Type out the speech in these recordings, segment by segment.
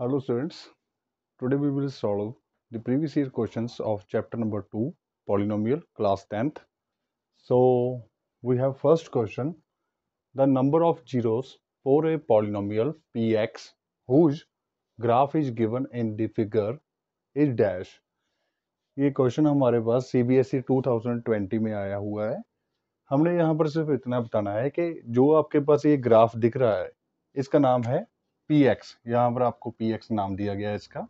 Hello students, today we will solve the previous year questions of chapter number 2 polynomial class 10th. So we have first question the number of zeros for a polynomial px whose graph is given in the figure is dash. ये question हमारे पास C B S E two thousand twenty में आया हुआ है हमने यहाँ पर सिर्फ इतना बताना है कि जो आपके पास ये ग्राफ दिख रहा है इसका नाम है पी एक्स यहाँ पर आपको पी एक्स नाम दिया गया है इसका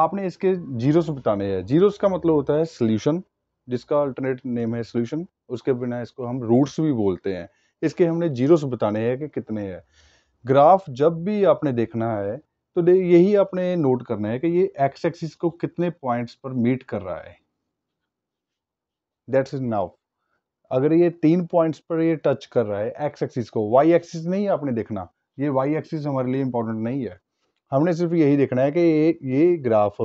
आपने इसके जीरोस बताने हैं जीरोस का मतलब होता है सोल्यूशन जिसका अल्टरनेट नेम है सोल्यूशन उसके बिना इसको हम रूट्स भी बोलते हैं इसके हमने जीरोस बताने हैं कि कितने हैं ग्राफ जब भी आपने देखना है तो दे यही आपने नोट करना है कि ये एक्स एक्सिस को कितने पॉइंट्स पर मीट कर रहा है दैट्स इज नाउ अगर ये तीन पॉइंट्स पर ये टच कर रहा है एक्स एक्सिस को वाई एक्सिस नहीं आपने देखना ये वाई एक्सिस हमारे लिए इंपॉर्टेंट नहीं है हमने सिर्फ यही देखना है कि ये ये ग्राफ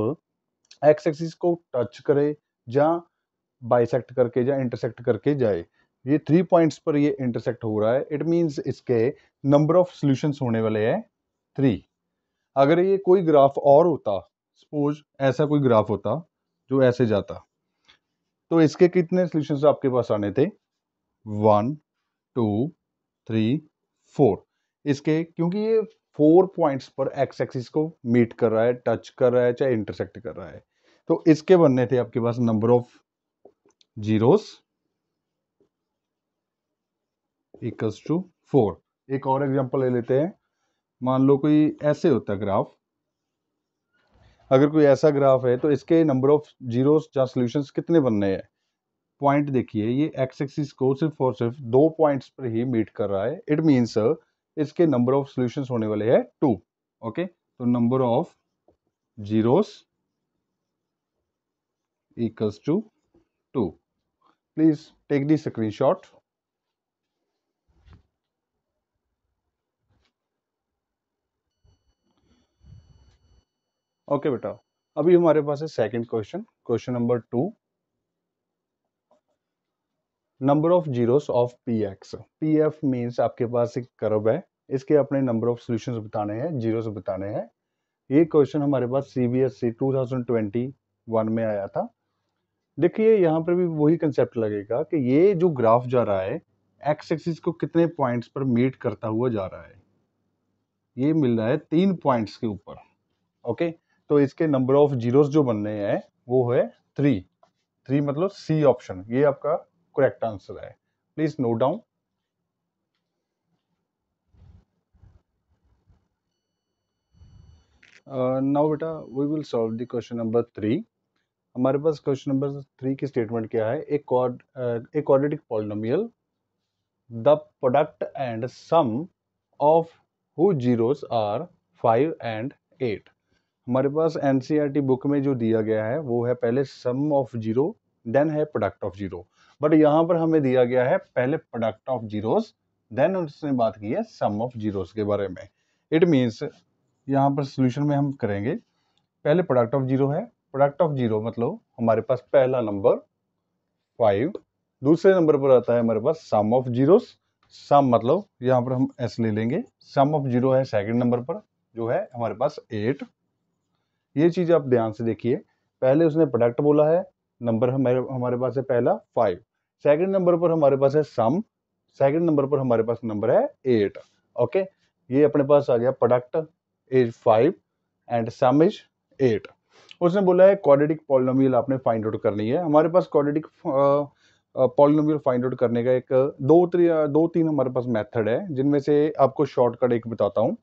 एक्स एक्सिस को टच करे या बाइसेक्ट करके या इंटरसेक्ट करके जाए ये थ्री पॉइंट्स पर ये इंटरसेक्ट हो रहा है इट मींस इसके नंबर ऑफ सॉल्यूशंस होने वाले हैं थ्री अगर ये कोई ग्राफ और होता सपोज ऐसा कोई ग्राफ होता जो ऐसे जाता तो इसके कितने सॉल्यूशंस आपके पास आने थे वन टू थ्री फोर इसके क्योंकि ये फोर पॉइंट्स पर एक्स एक्सिस को मीट कर रहा है टच कर रहा है चाहे इंटरसेक्ट कर रहा है तो इसके बनने थे आपके पास number of zeros equals to four एक और एग्जांपल ले लेते हैं मान लो कोई ऐसे होता है ग्राफ अगर कोई ऐसा ग्राफ है तो इसके नंबर ऑफ जीरोस या सोल्यूशंस कितने बनने हैं पॉइंट देखिए ये एक्स एक्सिस को सिर्फ और सिर्फ दो पॉइंट्स पर ही मीट कर रहा है इट मीन्स इसके नंबर ऑफ सोल्यूशन होने वाले है टू ओके तो number of zeros equals two 2 please take the screenshot okay बेटा अभी हमारे पास है second question question number two number of zeros of P X P F means आपके पास एक कर्व है इसके अपने नंबर ऑफ सोल्यूशन बताने हैं जीरोस बताने हैं ये क्वेश्चन हमारे पास C B S C two thousand twenty one में आया था देखिए यहाँ पर भी वही कंसेप्ट लगेगा कि ये जो ग्राफ जा रहा है एक्स एक्सिस को कितने पॉइंट्स पर मीट करता हुआ जा रहा है ये मिल रहा है तीन पॉइंट्स के ऊपर ओके तो इसके नंबर ऑफ जीरोस जो बनने हैं वो है थ्री थ्री मतलब सी ऑप्शन ये आपका करेक्ट आंसर है प्लीज नोट डाउन नाउ बेटा we will solve the question number three हमारे पास क्वेश्चन नंबर थ्री की स्टेटमेंट क्या है एक कॉड a quadratic polynomial the product and sum of whose zeros are five and eight हमारे पास एनसीईआरटी बुक e में जो दिया गया है वो है पहले सम ऑफ जीरो देन है प्रोडक्ट ऑफ जीरो बट यहाँ पर हमें दिया गया है पहले प्रोडक्ट ऑफ जीरोस देन उसने बात की है सम ऑफ जीरोस के बारे में इट मीन्स यहाँ पर सोल्यूशन में हम करेंगे पहले प्रोडक्ट ऑफ जीरो है प्रोडक्ट ऑफ जीरो मतलब हमारे पास पहला नंबर फाइव दूसरे नंबर पर आता है हमारे पास सम ऑफ जीरोस सम मतलब यहाँ पर हम एस ले लेंगे सम ऑफ जीरो है सेकंड नंबर पर जो है हमारे पास एट ये चीज़ आप ध्यान से देखिए पहले उसने प्रोडक्ट बोला है नंबर हमारे हमारे पास है पहला फाइव सेकंड नंबर पर हमारे पास है सम सेकंड नंबर पर हमारे पास नंबर है एट ओके ये अपने पास आ गया product is five and sum is eight उसने बोला है क्वाड्रेटिक पॉलिनोमियल आपने फाइंड आउट करनी है हमारे पास क्वाड्रेटिक पॉलिनोमियल फाइंड आउट करने का एक दो त्री, दो तीन हमारे पास मेथड है जिनमें से आपको शॉर्टकट एक बताता हूँ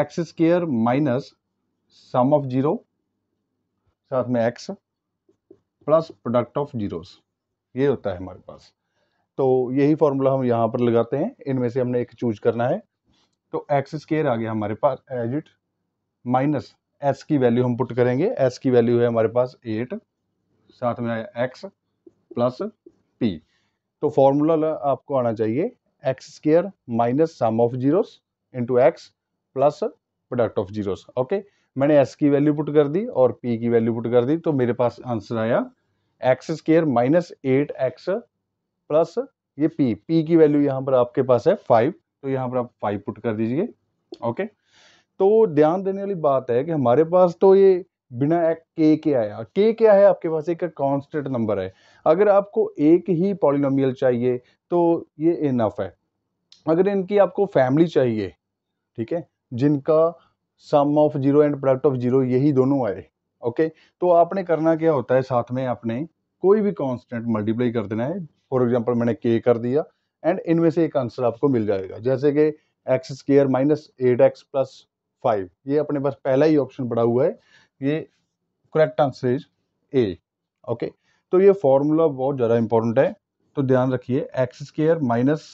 X square minus sum of zero साथ में X plus product of zeros ये होता है हमारे पास तो यही फार्मूला हम यहाँ पर लगाते हैं इनमें से हमने एक चूज करना है तो एक्स स्केयर आ गया हमारे पास एज इट माइनस एस की वैल्यू हम पुट करेंगे एस की वैल्यू है हमारे पास एट साथ में आया एक्स प्लस पी तो फार्मूला आपको आना चाहिए X square minus sum of zeros into X plus product of zeros okay मैंने एस की वैल्यू पुट कर दी और पी की वैल्यू पुट कर दी तो मेरे पास आंसर आया X square minus eight X plus ये पी पी की वैल्यू यहाँ पर आपके पास है फाइव तो यहाँ पर आप फाइव पुट कर दीजिए ओके तो ध्यान देने वाली बात है कि हमारे पास तो ये बिना के के आया के क्या है आपके पास एक कांस्टेंट नंबर है अगर आपको एक ही पॉलिनोमियल चाहिए तो ये इनफ है अगर इनकी आपको फैमिली चाहिए ठीक है जिनका sum of zero and product of zero यही दोनों आए ओके तो आपने करना क्या होता है साथ में आपने कोई भी कांस्टेंट मल्टीप्लाई कर देना है फॉर एग्जांपल मैंने के कर दिया एंड इनमें से एक आंसर आपको मिल जाएगा जैसे कि X square minus eight X plus five ये अपने पास पहला ही ऑप्शन पड़ा हुआ है ये correct answer is A okay तो ये फॉर्मूला बहुत ज़्यादा इंपॉर्टेंट है तो ध्यान रखिए X square minus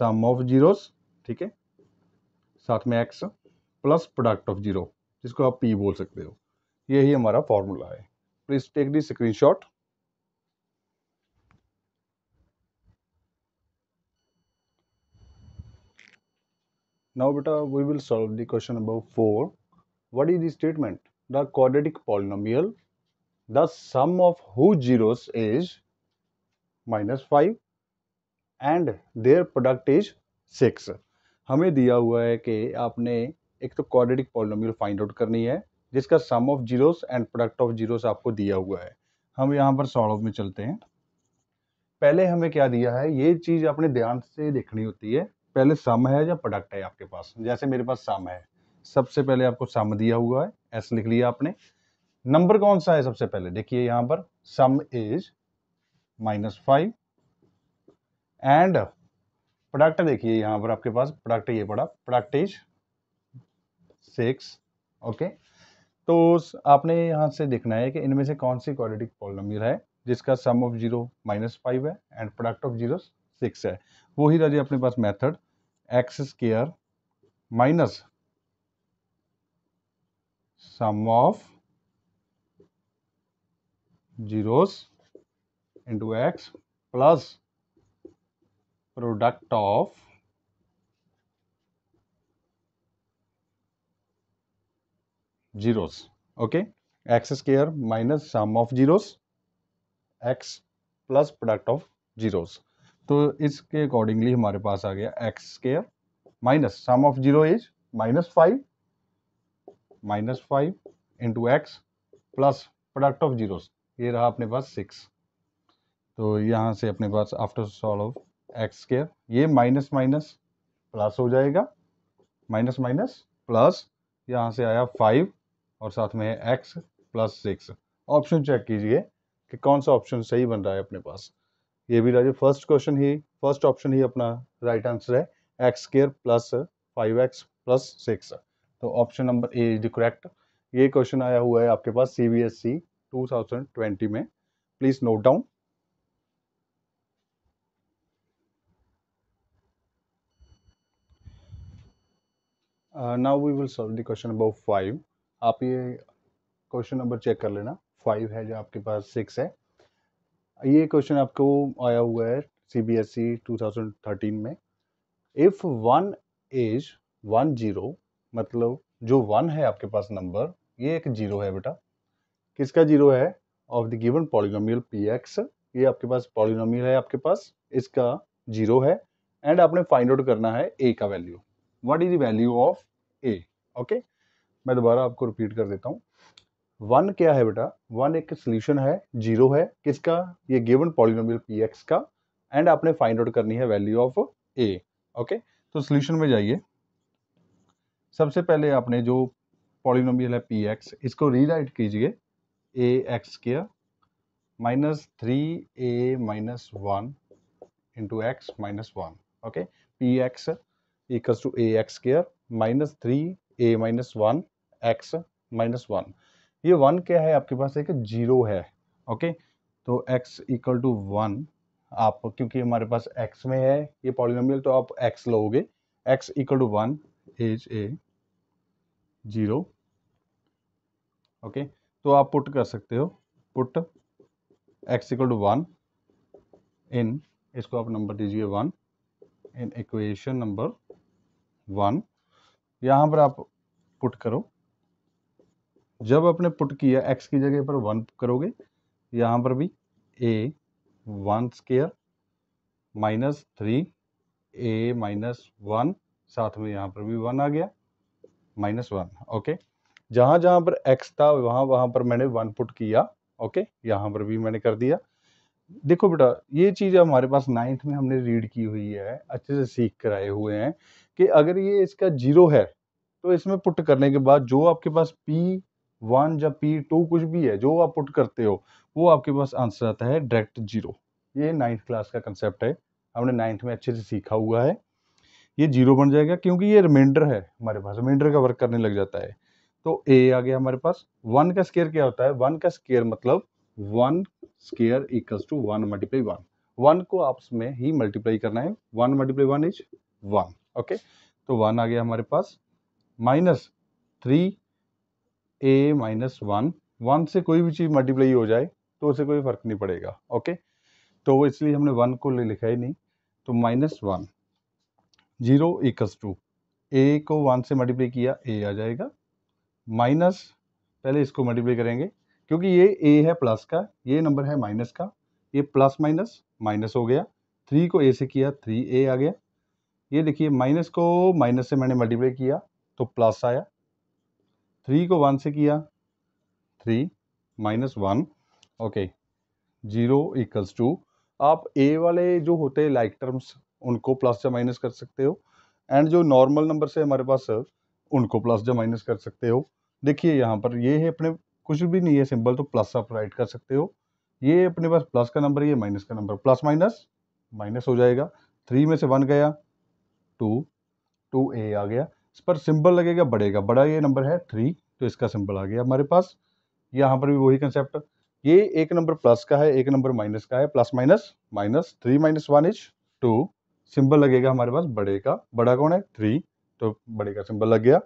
sum of zeros ठीक है साथ में X plus product of zero जिसको आप पी बोल सकते हो यही हमारा फॉर्मूला है please take the shot now बेटा we will solve the question number four what is the statement the quadratic polynomial the sum of whose zeros is minus five and their product is six हमें दिया हुआ है कि आपने एक तो quadratic polynomial find out करनी है जिसका sum of zeros and product of zeros आपको दिया हुआ है हम यहाँ पर सॉल्व में चलते हैं पहले हमें क्या दिया है ये चीज़ आपने ध्यान से देखनी होती है पहले सम है या प्रोडक्ट है आपके पास जैसे मेरे पास सम है सबसे पहले आपको सम दिया हुआ है ऐसे लिख लिया आपने नंबर कौन सा है सबसे पहले देखिए यहाँ पर sum is minus five and product देखिए यहाँ पर आपके पास प्रोडक्ट ये पड़ा प्रोडक्ट इज सिक्स ओके तो आपने यहाँ से देखना है कि इनमें से कौन सी क्वालिटी पॉलिनोमियल है जिसका sum of zero minus five है and product of zero six है वही राजे अपने पास method X square minus sum of zeros into X plus product of zeros okay X square minus sum of zeros X plus product of zeros तो इसके accordingly हमारे पास आ गया X square minus sum of zero is minus five minus five into X plus product of zeros ये रहा अपने पास सिक्स तो यहाँ से अपने पास आफ्टर सॉल्व एक्स स्केयर ये माइनस माइनस प्लस हो जाएगा माइनस माइनस प्लस यहाँ से आया फाइव और साथ में है X plus six option check कीजिए कि कौन सा ऑप्शन सही बन रहा है अपने पास ये भी राजे फर्स्ट क्वेश्चन ही फर्स्ट ऑप्शन ही अपना राइट आंसर है X square plus five X plus six तो option number A is the correct ये क्वेश्चन आया हुआ है आपके पास C B S E two thousand twenty में please note down Uh, now we will solve the question about 5 आप ये क्वेश्चन नंबर चेक कर लेना फाइव है जो आपके पास सिक्स है ये क्वेश्चन आपको आया हुआ है C B S E two thousand thirteen में if one as one zero मतलब जो वन है आपके पास नंबर ये एक जीरो है बेटा किसका जीरो है of the given polynomial P X ये आपके पास पॉलिनोमियल है आपके पास इसका जीरो है एंड आपने फाइंड आउट करना है ए का value what is the value of A okay मैं दोबारा आपको रिपीट कर देता हूँ वन क्या है बेटा वन एक सोल्यूशन है जीरो है किसका ये गिवन पॉलिनोमियल पी एक्स का एंड आपने फाइंड आउट करनी है वैल्यू ऑफ ए ओके तो सोल्यूशन में जाइए सबसे पहले आपने जो पॉलिनोमियल है पी एक्स इसको रीराइट कीजिए ए एक्स किया minus three A minus one into X minus one okay P X equals to A X square minus three A minus one X minus one ये one क्या है आपके पास एक zero है ओके तो एक्स इक्वल टू वन आप क्योंकि हमारे पास एक्स में है ये पॉलिनोमियल तो आप एक्स लोगे X equal to one as A zero okay तो आप पुट कर सकते हो put X equal to one in इसको आप नंबर दीजिए one in equation number one यहाँ पर आप पुट करो जब आपने पुट किया एक्स की जगह पर वन करोगे यहाँ पर भी A one square minus three A minus one साथ में यहाँ पर भी वन आ गया माइनस वन ओके जहाँ जहाँ पर एक्स था वहाँ वहाँ पर मैंने वन पुट किया ओके यहाँ पर भी मैंने कर दिया देखो बेटा ये चीज़ हमारे पास नाइन्थ में हमने रीड की हुई है अच्छे से सीख कर आए हुए हैं कि अगर ये इसका जीरो है तो इसमें पुट करने के बाद जो आपके पास पी वन या पी टू कुछ भी है जो आप पुट करते हो वो आपके पास आंसर आता है डायरेक्ट जीरो ये नाइन्थ क्लास का कंसेप्ट है हमने नाइन्थ में अच्छे से सीखा हुआ है ये जीरो बन जाएगा क्योंकि ये रिमाइंडर है हमारे पास रिमाइंडर का वर्क करने लग जाता है तो ए आ गया हमारे पास वन का स्केयर क्या होता है वन का स्केयर मतलब one square equals to one multiply one one को आपस में ही मल्टीप्लाई करना है one multiply one is one okay तो वन आ गया हमारे पास minus three A minus one one से कोई भी चीज़ मल्टीप्लाई हो जाए तो उसे कोई फ़र्क नहीं पड़ेगा ओके तो इसलिए हमने वन को लिखा ही नहीं तो minus one zero X to A को वन से मल्टीप्लाई किया ए आ जाएगा माइनस पहले इसको मल्टीप्लाई करेंगे क्योंकि ये ए है प्लस का ये नंबर है माइनस का ये प्लस माइनस माइनस हो गया थ्री को ए से किया थ्री ए आ गया ये देखिए माइनस को माइनस से मैंने मल्टीप्लाई किया तो प्लस आया थ्री को वन से किया three minus one okay zero equals two आप ए वाले जो होते हैं लाइक टर्म्स उनको प्लस या माइनस कर सकते हो एंड जो नॉर्मल नंबर से हमारे पास उनको प्लस या माइनस कर सकते हो देखिए यहाँ पर ये है अपने कुछ भी नहीं है सिंबल तो प्लस आप राइट कर सकते हो ये अपने पास प्लस का नंबर ये माइनस का नंबर प्लस माइनस माइनस हो जाएगा थ्री में से वन गया टू टू ए आ गया इस पर सिंबल लगेगा बढ़ेगा बड़ा ये नंबर है थ्री तो इसका सिंबल आ गया हमारे पास यहाँ पर भी वही कंसेप्ट ये एक नंबर प्लस का है एक नंबर माइनस का है plus minus minus three minus one is two symbol लगेगा हमारे पास बड़े का बड़ा कौन है थ्री तो बड़े का सिंबल लग गया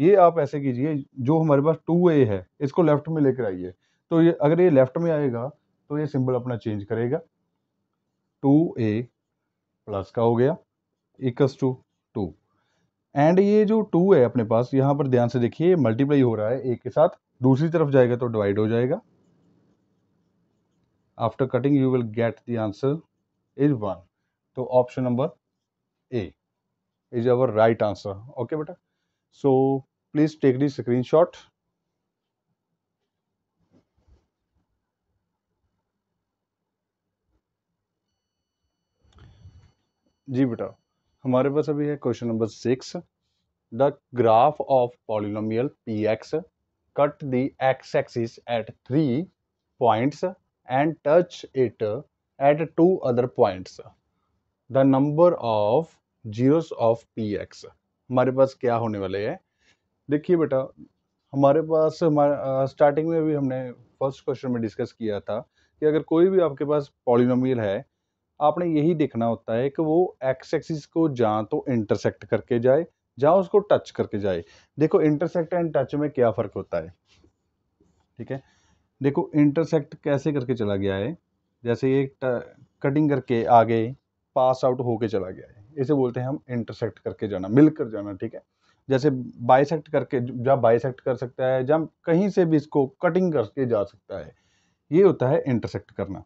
ये आप ऐसे कीजिए जो हमारे पास टू ए है इसको लेफ्ट में लेकर आइए तो ये अगर ये लेफ्ट में आएगा तो ये सिंबल अपना चेंज करेगा टू ए प्लस का हो गया इक्स टू एंड ये जो टू है अपने पास यहाँ पर ध्यान से देखिए मल्टीप्लाई हो रहा है एक के साथ दूसरी तरफ जाएगा तो डिवाइड हो जाएगा after cutting you will get the answer is one तो option number A is our right answer okay बेटा so please take the screen shot जी बेटा हमारे पास अभी है question number six the graph of polynomial P X cut the X axis at three points and touch it at two other points the number of zeros of P X हमारे पास क्या होने वाले है देखिए बेटा हमारे पास हमारे स्टार्टिंग में भी हमने फर्स्ट क्वेश्चन में डिस्कस किया था कि अगर कोई भी आपके पास पॉलिनोमियल है आपने यही देखना होता है कि वो एक्स एक्सिस को या तो इंटरसेक्ट करके जाए या उसको टच करके जाए देखो इंटरसेक्ट एंड टच में क्या फ़र्क होता है ठीक है देखो इंटरसेक्ट कैसे करके चला गया है जैसे ये कटिंग करके आगे पास आउट होके चला गया है इसे बोलते हैं हम इंटरसेक्ट करके जाना मिलकर जाना ठीक है जैसे बाइसेक्ट करके जहाँ बाइसेक्ट कर सकता है जहाँ कहीं से भी इसको कटिंग करके जा सकता है ये होता है इंटरसेक्ट करना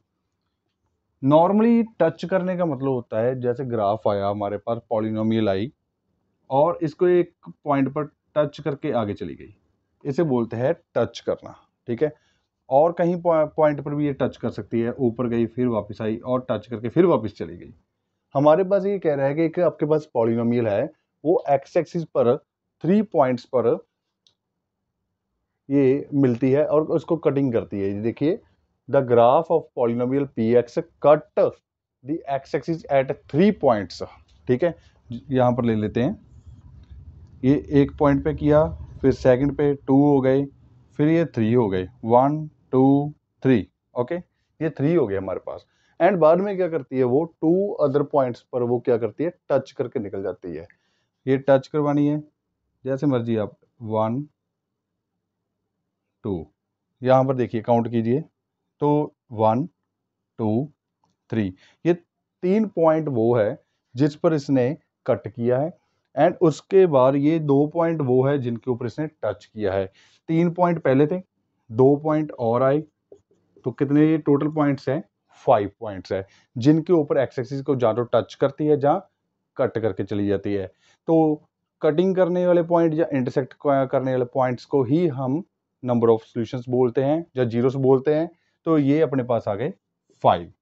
नॉर्मली टच करने का मतलब होता है जैसे ग्राफ आया हमारे पास पॉलिनोमियल आई और इसको एक पॉइंट पर टच करके आगे चली गई इसे बोलते हैं टच करना ठीक है और कहीं पॉइंट पर भी ये टच कर सकती है ऊपर गई फिर वापस आई और टच करके फिर वापस चली गई हमारे पास ये कह रहा है कि एक आपके पास पॉलिनोमियल है वो एक्स एक्सिस पर थ्री पॉइंट्स पर ये मिलती है और उसको कटिंग करती है देखिए the graph of polynomial px cut the x axis at three points ठीक है यहां पर ले लेते हैं ये एक पॉइंट पे किया फिर सेकंड पे टू हो गए फिर ये थ्री हो गए वन टू थ्री ओके ये थ्री हो गए हमारे पास एंड बाद में क्या करती है वो टू अदर पॉइंट्स पर वो क्या करती है टच करके निकल जाती है ये टच करवानी है जैसे मर्जी आप वन टू यहां पर देखिए काउंट कीजिए तो वन टू थ्री ये तीन पॉइंट वो है जिस पर इसने कट किया है एंड उसके बाद ये दो पॉइंट वो है जिनके ऊपर इसने टच किया है तीन पॉइंट पहले थे दो पॉइंट और आए तो कितने ये टोटल पॉइंट्स हैं फाइव पॉइंट्स है जिनके ऊपर एक्सेसिस को जहाँ तो टच करती है जहाँ कट करके चली जाती है तो कटिंग करने वाले पॉइंट या इंटरसेक्ट करने वाले पॉइंट्स को ही हम नंबर ऑफ सॉल्यूशंस बोलते हैं या जीरोस बोलते हैं तो ये अपने पास आ गए फाइव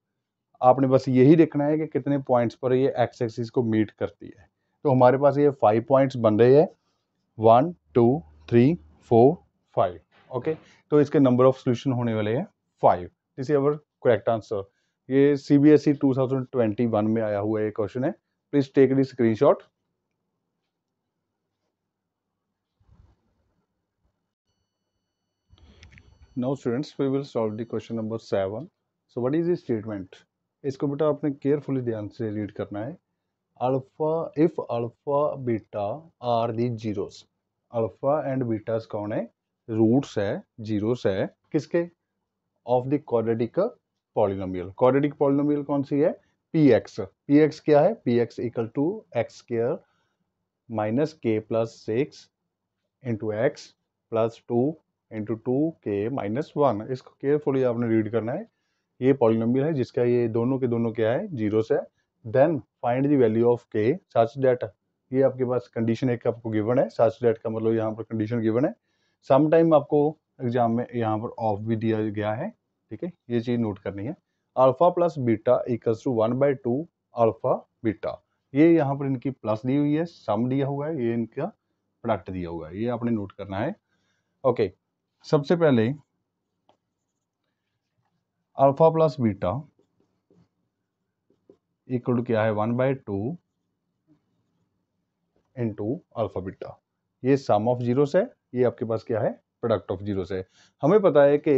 आपने बस यही देखना है कि कितने पॉइंट्स पर ये एक्स एक्सिस को मीट करती है तो हमारे पास ये फाइव पॉइंट्स बन रहे हैं one two three four five okay तो इसके नंबर ऑफ सोल्यूशन होने वाले हैं five this is our correct answer ये C B S E two thousand twenty one में आया हुआ ये क्वेश्चन है please take the screen shot now students we will solve the question number seven so what is the statement इसको बेटा आपने केयरफुली ध्यान से रीड करना है alpha if alpha beta are the zeros alpha and betas कौन है roots है जीरोस है किसके of the quadratic polynomial quadratic polynomial कौन सी है पी एक्स पी एक्स क्या है P X equal to X square minus K plus six into X plus two into two K minus one इसको carefully आपने read करना है ये पॉलिनोमियल है जिसका ये दोनों के दोनों क्या है जीरो से then find the value of K such date ये आपके पास कंडीशन एक आपको गिवन है सच डेट का मतलब यहाँ पर कंडीशन गिवन है टाइम आपको एग्जाम में यहाँ पर ऑफ भी दिया गया है ठीक है ये चीज़ नोट करनी है alpha plus beta equals to one by two alpha beta ये यहाँ पर इनकी प्लस दी हुई है सम दिया हुआ है ये इनका प्रोडक्ट दिया हुआ है ये आपने नोट करना है ओके okay. सबसे पहले अल्फा प्लस बीटा इक्वल क्या है one by two into alpha beta ये सम ऑफ जीरो से ये आपके पास क्या है प्रोडक्ट ऑफ जीरो से हमें पता है कि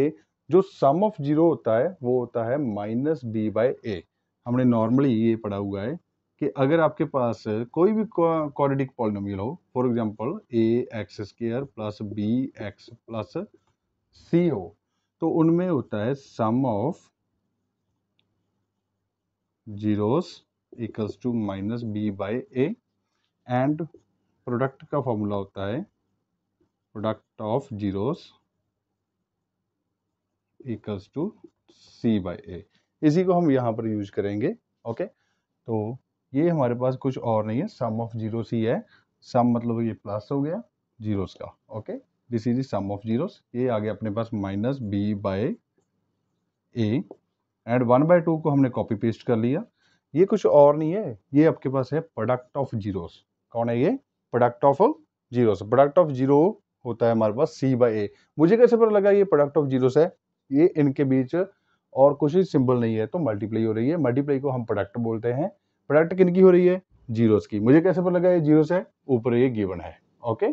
जो सम ऑफ जीरो होता है वो होता है माइनस बी बाई ए हमने नॉर्मली ये पढ़ा हुआ है कि अगर आपके पास कोई भी क्वाड्रेटिक पॉलिनोमियल हो for example A X square plus B X plus C हो तो उनमें होता है sum of zeros equals to minus B by A and product का फॉर्मूला होता है product of zeros equals to C by A इसी को हम यहाँ पर यूज करेंगे ओके okay? तो ये हमारे पास कुछ और नहीं है सम ऑफ जीरोस ही है सम मतलब ये प्लस हो गया जीरोस का okay this is sum of zeros ये आ गया अपने पास minus B by A and one by two को हमने कॉपी पेस्ट कर लिया ये कुछ और नहीं है ये आपके पास है प्रोडक्ट ऑफ जीरोस कौन है ये product of zeros product of zero होता है हमारे पास सी बाई ए मुझे कैसे पता लगा ये प्रोडक्ट ऑफ जीरोस है ये इनके बीच और कुछ ही सिंबल नहीं है तो मल्टीप्लाई हो रही है मल्टीप्लाई को हम प्रोडक्ट बोलते हैं प्रोडक्ट किन की हो रही है जीरोस की मुझे कैसे पता लगा ये जीरोस है ऊपर ये गिवन है ओके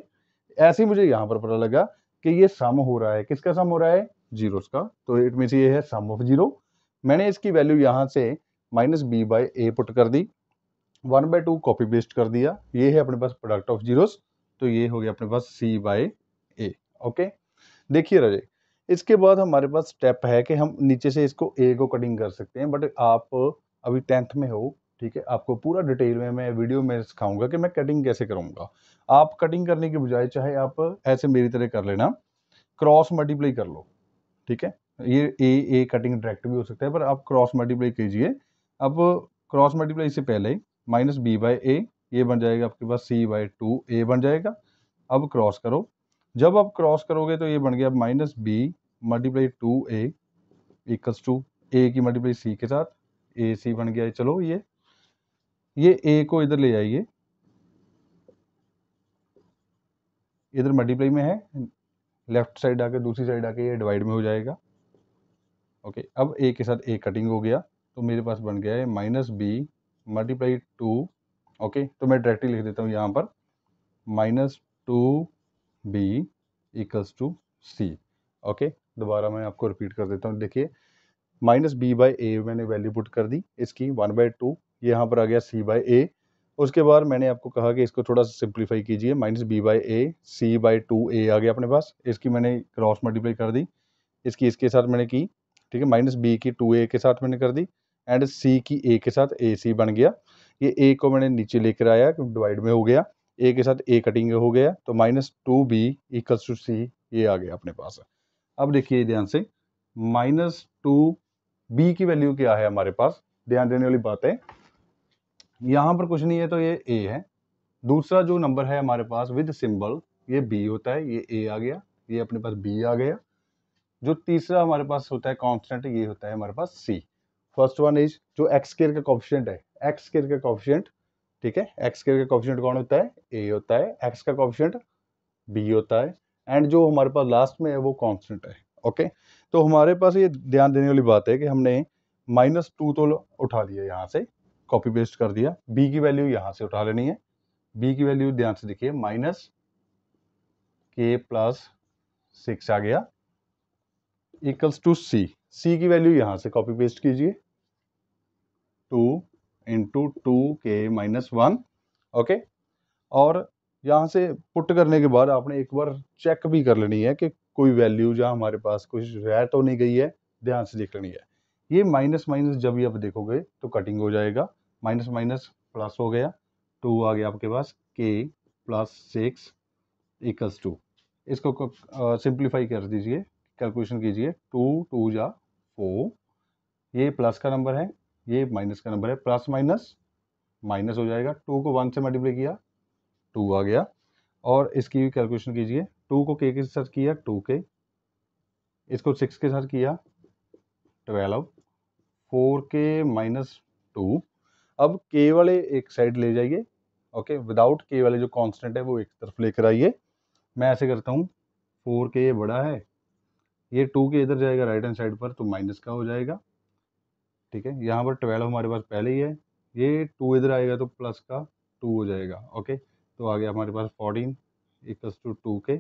ऐसे ही मुझे यहाँ पर पता लगा कि ये सम हो रहा है किसका सम हो रहा है जीरोस का तो इट मीन ये है सम ऑफ जीरो मैंने इसकी वैल्यू यहाँ से minus B by A put कर दी one by two copy paste कर दिया ये है अपने पास प्रोडक्ट ऑफ जीरोस तो ये हो गया अपने पास सी बाई ए ओके देखिए राजे इसके बाद हमारे पास स्टेप है कि हम नीचे से इसको ए को कटिंग कर सकते हैं बट आप अभी टेंथ में हो ठीक है आपको पूरा डिटेल में मैं वीडियो में सिखाऊंगा कि मैं कटिंग कैसे करूँगा आप कटिंग करने के बजाय चाहे आप ऐसे मेरी तरह कर लेना क्रॉस मल्टीप्लाई कर लो ठीक है ये ए ए कटिंग डायरेक्ट भी हो सकता है पर आप क्रॉस मल्टीप्लाई कीजिए अब क्रॉस मल्टीप्लाई से पहले माइनस बी बाई ए ये बन जाएगा आपके पास सी बाई टू ए बन जाएगा अब क्रॉस करो जब आप क्रॉस करोगे तो ये बन गया minus B multiply two A equals to A की मल्टीप्लाई सी के साथ ए सी बन गया चलो ये ये ए को इधर ले जाइए इधर मल्टीप्लाई में है लेफ्ट साइड आके दूसरी साइड आके ये डिवाइड में हो जाएगा ओके अब ए के साथ ए कटिंग हो गया तो मेरे पास बन गया है minus B multiply two okay तो मैं डायरेक्टली लिख देता हूँ यहाँ पर minus two B equals to C okay दोबारा मैं आपको रिपीट कर देता हूँ देखिए माइनस बी बाई ए मैंने वैल्यू पुट कर दी इसकी वन बाई टू यहाँ पर आ गया सी बाई ए उसके बाद मैंने आपको कहा कि इसको थोड़ा सा सिंप्लीफाई कीजिए minus B by A C by two A आ गया अपने पास इसकी मैंने क्रॉस मल्टीप्लाई कर दी इसकी इसके साथ मैंने की ठीक है माइनस बी की टू ए के साथ मैंने कर दी एंड सी की ए के साथ ए सी बन गया ये ए को मैंने नीचे लेकर आया डिवाइड में हो गया ए के साथ ए कटिंग हो गया तो minus two B equals to C ये आ गया अपने पास अब देखिए ध्यान से माइनस टू बी की वैल्यू क्या है हमारे पास ध्यान देने वाली बात है यहाँ पर कुछ नहीं है तो ये ए है दूसरा जो नंबर है हमारे पास विद सिंबल ये बी होता है ये ए आ गया ये अपने पास बी आ गया जो तीसरा हमारे पास होता है कॉन्स्टेंट ये होता है हमारे पास सी फर्स्ट वन इज जो एक्स केयर का कॉप्शेंट है एक्स केयर का कॉप्शेंट ठीक है एक्स केयर का कॉप्शेंट कौन होता है ए होता है एक्स का कॉप्शेंट बी होता है एंड जो हमारे पास लास्ट में है वो कॉन्स्टेंट है ओके तो हमारे पास ये ध्यान देने वाली बात है कि हमने माइनस टू तो उठा लिया यहाँ से कॉपी पेस्ट कर दिया बी की वैल्यू यहाँ से उठा लेनी है बी की वैल्यू ध्यान से देखिए माइनस के प्लस सिक्स आ गया इक्वल्स टू सी सी की वैल्यू यहाँ से कॉपी पेस्ट कीजिए two into two K minus one okay और यहाँ से पुट करने के बाद आपने एक बार चेक भी कर लेनी है कि कोई वैल्यू जहाँ हमारे पास कुछ रह तो नहीं गई है ध्यान से देख लेनी है ये माइनस माइनस जब भी आप देखोगे तो कटिंग हो जाएगा माइनस माइनस प्लस हो गया टू आ गया आपके पास K plus six equals to इसको सिंप्लीफाई कर दीजिए कैलकुलेशन कीजिए टू टू जा फोर ये प्लस का नंबर है ये माइनस का नंबर है प्लस माइनस माइनस हो जाएगा टू को वन से मल्टीप्लाई किया टू आ गया और इसकी भी कैलकुलेशन कीजिए टू को के के साथ किया टू के इसको सिक्स के साथ किया twelve four K minus two अब के वाले एक साइड ले जाइए ओके विदाउट के वाले जो कांस्टेंट है वो एक तरफ लेकर आइए मैं ऐसे करता हूँ फोर के ये बड़ा है ये टू के इधर जाएगा राइट हैंड साइड पर तो माइनस का हो जाएगा ठीक है यहाँ पर ट्वेल्व हमारे पास पहले ही है ये टू इधर आएगा तो प्लस का टू हो जाएगा ओके तो आ गया हमारे पास fourteen equals to two K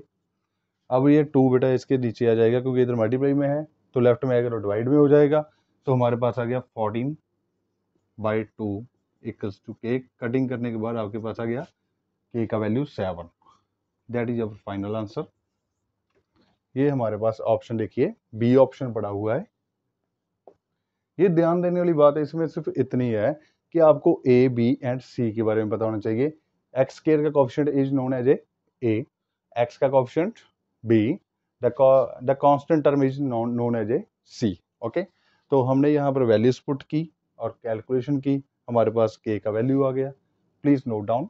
अब ये टू बेटा इसके नीचे आ जाएगा क्योंकि इधर मल्टीप्लाई में है तो लेफ्ट में आएगा तो डिवाइड में हो जाएगा तो हमारे पास आ गया fourteen by two equals to K cutting करने के बाद आपके पास आ गया के का value seven that is our final answer ये हमारे पास ऑप्शन देखिए बी ऑप्शन पड़ा हुआ है ये ध्यान देने वाली बात है इसमें सिर्फ इतनी है कि आपको ए बी एंड सी के बारे में पता होना चाहिए एक्स केयर का coefficient is known as A X का coefficient B the constant term is known as a C okay तो हमने यहाँ पर वैल्यूज पुट की और कैलकुलेशन की हमारे पास के का वैल्यू आ गया प्लीज़ नोट डाउन